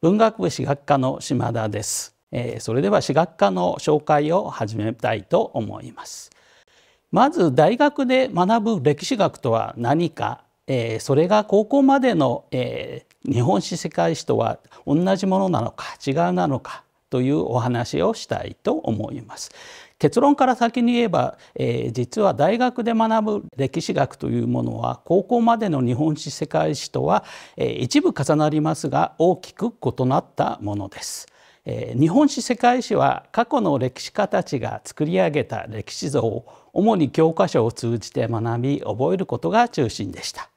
文学部史学科の島田です、えー、それでは史学科の紹介を始めたいと思いますまず大学で学ぶ歴史学とは何か、えー、それが高校までの、えー、日本史世界史とは同じものなのか違うなのかというお話をしたいと思います結論から先に言えば、えー、実は大学で学ぶ歴史学というものは高校までの日本史世界史とは、えー、一部重なりますが大きく異なったものです。えー、日本史世界史は過去の歴史家たちが作り上げた歴史像を主に教科書を通じて学び覚えることが中心でした。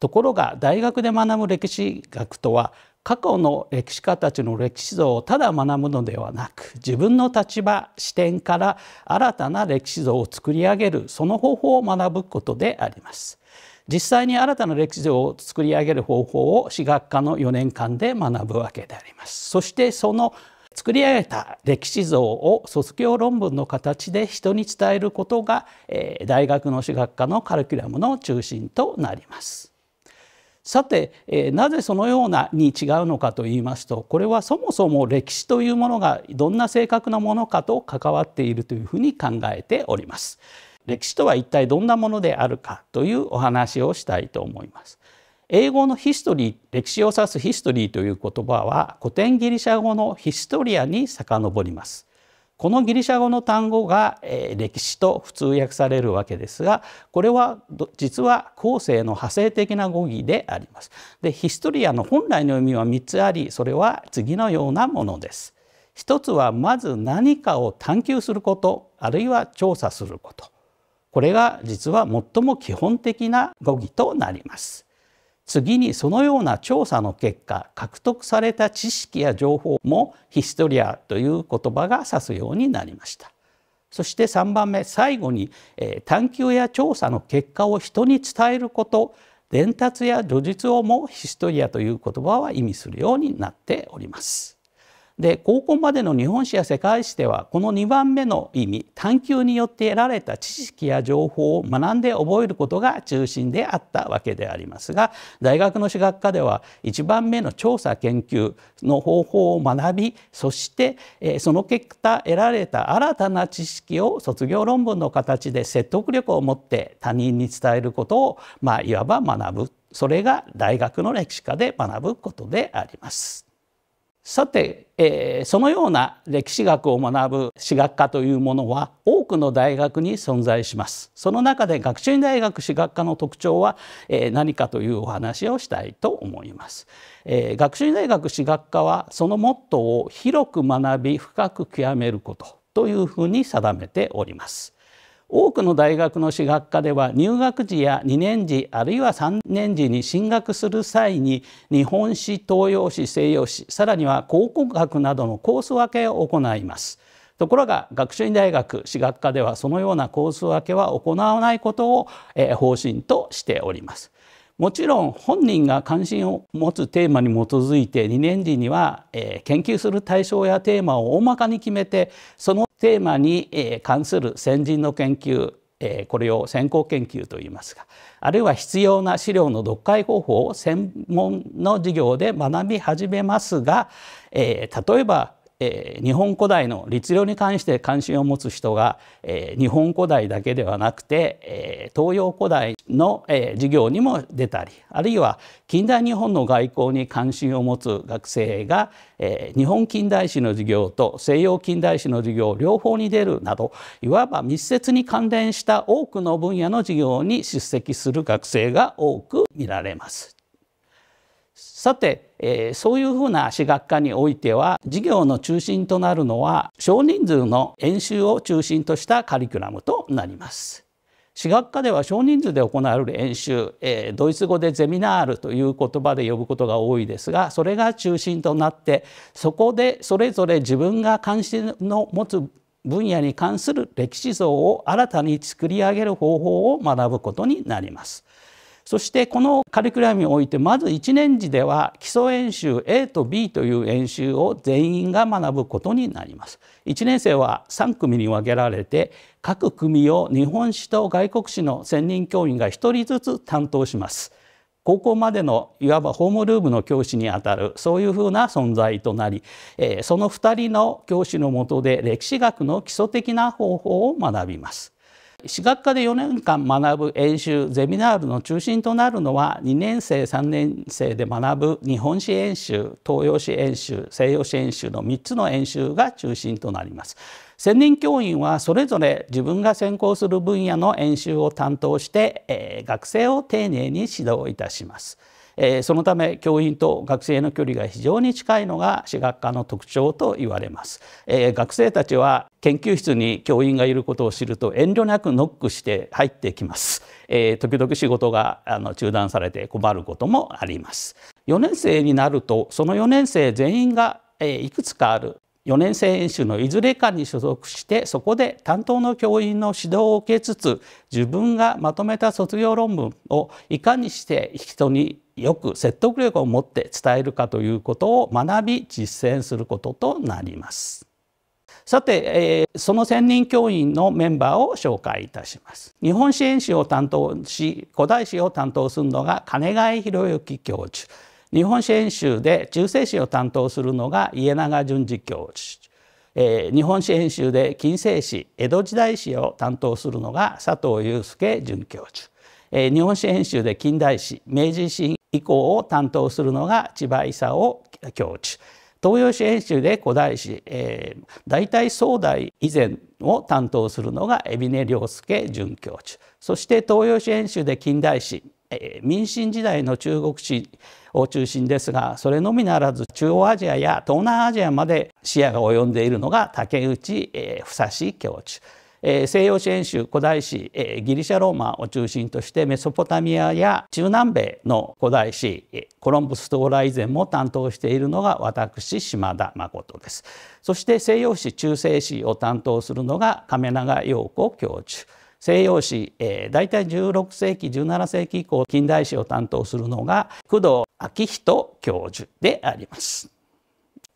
ところが大学で学ぶ歴史学とは過去の歴史家たちの歴史像をただ学ぶのではなく自分の立場視点から新たな歴史像を作り上げるその方法を学ぶことであります。実際に新たな歴史像を作り上げる方法を史学科の4年間で学ぶわけであります。そしてその作り上げた歴史像を卒業論文の形で人に伝えることが、大学の史学科のカリキュラムの中心となります。さて、えなぜそのようなに違うのかと言いますとこれはそもそも歴史というものがどんな正確なものかと関わっているというふうに考えております。歴史とは一体どんなものであるかというお話をしたいと思います。英語のヒストリー歴史を指すヒストリーという言葉は古典ギリシャ語のヒストリアに遡ります。このギリシャ語の単語が、え歴史と普通訳されるわけですがこれは実は後世の派生的な語義であります。でヒストリアの本来の意味は3つありそれは次のようなものです。一つはまず何かを探求することあるいは調査することこれが実は最も基本的な語義となります。次にそのような調査の結果獲得された知識や情報もヒストリアという言葉が指すようになりました。そして3番目最後に、え探求や調査の結果を人に伝えること伝達や叙述をもヒストリアという言葉は意味するようになっております。で高校までの日本史や世界史ではこの2番目の意味探究によって得られた知識や情報を学んで覚えることが中心であったわけでありますが大学の史学科では1番目の調査研究の方法を学びそしてその結果得られた新たな知識を卒業論文の形で説得力を持って他人に伝えることを、まあ、いわば学ぶそれが大学の歴史科で学ぶことであります。さて、えー、そのような歴史学を学ぶ史学科というものは多くの大学に存在しますその中で学習院大学史学科の特徴は、えー、何かというお話をしたいと思います、えー、学習院大学史学科はそのモットーを広く学び深く極めることというふうに定めております多くの大学の私学科では入学時や2年時あるいは3年時に進学する際に日本史東洋史西洋史さらには考古学などのコース分けを行います。ところが学習院大学私学科ではそのようなコース分けは行わないことを、方針としております。もちろん本人が関心を持つテーマに基づいて2年時には、研究する対象やテーマを大まかに決めてそのテーマに関する先人の研究これを先行研究と言いますがあるいは必要な資料の読解方法を専門の授業で学び始めますが例えばえ日本古代の律令に関して関心を持つ人が、え日本古代だけではなくて、え東洋古代の、え授業にも出たりあるいは近代日本の外交に関心を持つ学生が、え日本近代史の授業と西洋近代史の授業両方に出るなどいわば密接に関連した多くの分野の授業に出席する学生が多く見られます。さて、えー、そういうふうな私学科においては授業の中心となるのは少人数の演習を中心としたカリキュラムとなります。私学科では少人数で行われる演習、えー、ドイツ語でゼミナールという言葉で呼ぶことが多いですがそれが中心となってそこでそれぞれ自分が関心の持つ分野に関する歴史像を新たに作り上げる方法を学ぶことになります。そしてこのカリキュラムにおいてまず1年次では基礎演習 A と B という演習を全員が学ぶことになります。1年生は3組に分けられて各組を日本史と外国史の専任教員が1人ずつ担当します。高校までのいわばホームルームの教師にあたるそういうふうな存在となり、えその2人の教師のもとで歴史学の基礎的な方法を学びます。私学科で4年間学ぶ演習ゼミナールの中心となるのは2年生3年生で学ぶ日本史演習東洋史演習西洋史演習の3つの演習が中心となります。専任教員はそれぞれ自分が専攻する分野の演習を担当して、えー、学生を丁寧に指導いたします。えそのため教員と学生の距離が非常に近いのが私学科の特徴と言われます、え学生たちは研究室に教員がいることを知ると遠慮なくノックして入ってきます、え時々仕事があの中断されて困ることもあります4年生になるとその4年生全員が、えいくつかある4年生演習のいずれかに所属してそこで担当の教員の指導を受けつつ自分がまとめた卒業論文をいかにして人によく説得力を持って伝えるかということを学び実践することとなります。さて、えー、その専任教員のメンバーを紹介いたします。日本支援史を担当し、古代史を担当するのが金貝博之教授。日本支援集で中世史を担当するのが家永淳二教授。えー、日本支援集で近世史、江戸時代史を担当するのが佐藤祐介准教授。えー、日本史編集で近代史明治維新以降を担当するのが千葉功教授東洋史演習で古代史、えー、大体宋代以前を担当するのが海老根良介准教授そして東洋史演習で近代史、えー、民進時代の中国史を中心ですがそれのみならず中央アジアや東南アジアまで視野が及んでいるのが竹内、えー、久志教授西洋史演習古代史、ギリシャローマを中心としてメソポタミアや中南米の古代史コロンブス到来以前も担当しているのが私島田誠ですそして西洋史中世史を担当するのが亀永陽子教授西洋史、大体16世紀17世紀以降近代史を担当するのが工藤昭仁教授であります。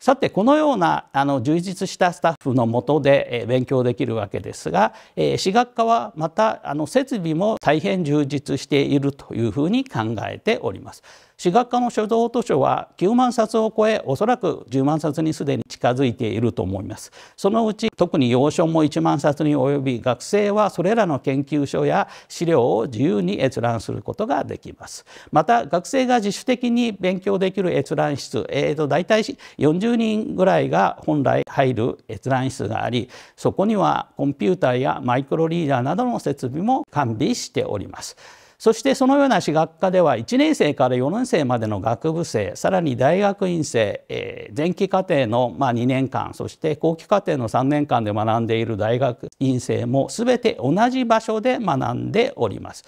さてこのようなあの充実したスタッフのもとで、え勉強できるわけですが、え私学科はまたあの設備も大変充実しているというふうに考えております。私学科の書道図書は9万冊を超えおそらく10万冊にすでに近づいていると思いますそのうち特に洋書も1万冊に及び学生はそれらの研究所や資料を自由に閲覧することができますまた学生が自主的に勉強できる閲覧室、えー、と大体40人ぐらいが本来入る閲覧室がありそこにはコンピューターやマイクロリーダーなどの設備も完備しておりますそしてそのような私学科では1年生から4年生までの学部生さらに大学院生、前期課程の2年間そして後期課程の3年間で学んでいる大学院生も全て同じ場所で学んでおります。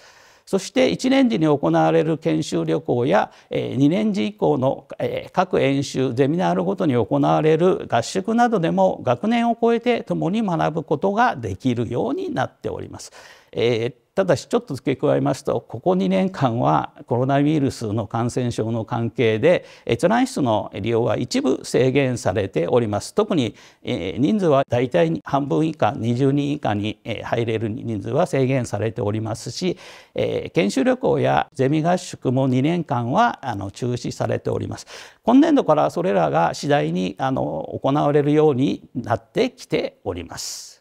そして1年時に行われる研修旅行や2年時以降の各演習ゼミナールごとに行われる合宿などでも学年を超えて共に学ぶことができるようになっております。えーただしちょっと付け加えますとここ2年間はコロナウイルスの感染症の関係で閲覧室の利用は一部制限されております特に人数は大体半分以下20人以下に入れる人数は制限されておりますし研修旅行やゼミ合宿も2年間は中止されております今年度からそれらが次第に行われるようになってきております。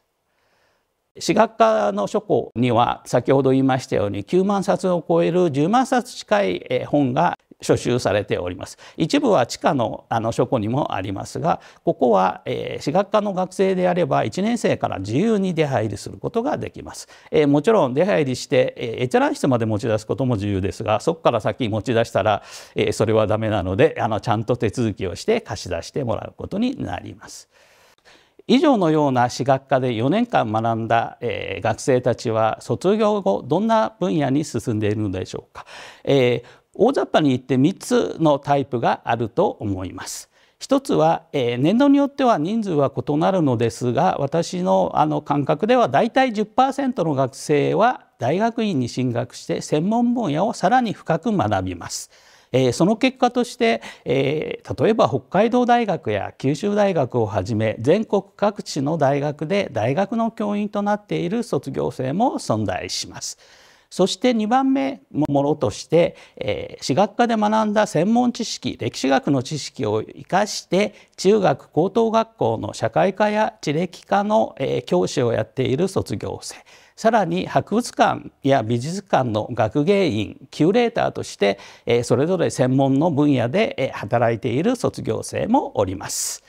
私学科の書庫には先ほど言いましたように9万冊を超える10万冊近い本が書集されております一部は地下のあの書庫にもありますがここは、えー、私学科の学生であれば1年生から自由に出入りすることができます、えー、もちろん出入りして、えー、閲覧室まで持ち出すことも自由ですがそこから先持ち出したら、えー、それはダメなのであのちゃんと手続きをして貸し出してもらうことになります。以上のような私学科で4年間学んだ、学生たちは卒業後どんな分野に進んでいるのでしょうか、大雑把に言って3つのタイプがあると思います。一つは、年度によっては人数は異なるのですが私のあの感覚ではだいたい10%の学生は大学院に進学して専門分野をさらに深く学びます。その結果として、例えば北海道大学や九州大学をはじめ全国各地の大学で大学の教員となっている卒業生も存在します。そして2番目ものとして、私学科で学んだ専門知識歴史学の知識を生かして中学高等学校の社会科や地歴科の、教師をやっている卒業生さらに博物館や美術館の学芸員キューレーターとしてそれぞれ専門の分野で働いている卒業生もおります。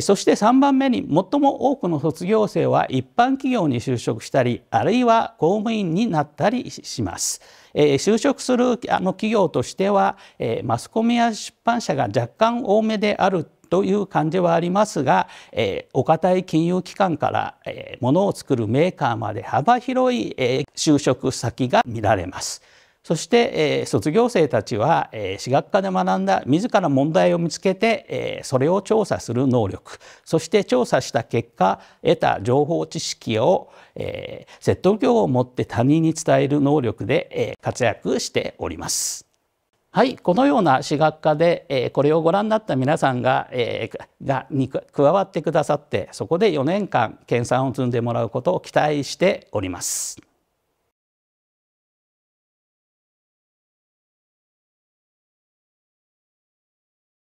そして3番目に最も多くの卒業生は一般企業に就職したりあるいは公務員になったりします。就職するあの企業としてはマスコミや出版社が若干多めであるという感じはありますが、えー、お堅い金融機関から、えー、物を作るメーカーまで幅広い、えー、就職先が見られます。そして、えー、卒業生たちは、えー、私学科で学んだ自ら問題を見つけて、えー、それを調査する能力そして調査した結果得た情報知識を、えー、説得業を持って他人に伝える能力で、えー、活躍しております。はい、このような私学科で、えー、これをご覧になった皆さんが,、えー、がに加わってくださってそこで4年間研鑽を積んでもらうことを期待しております。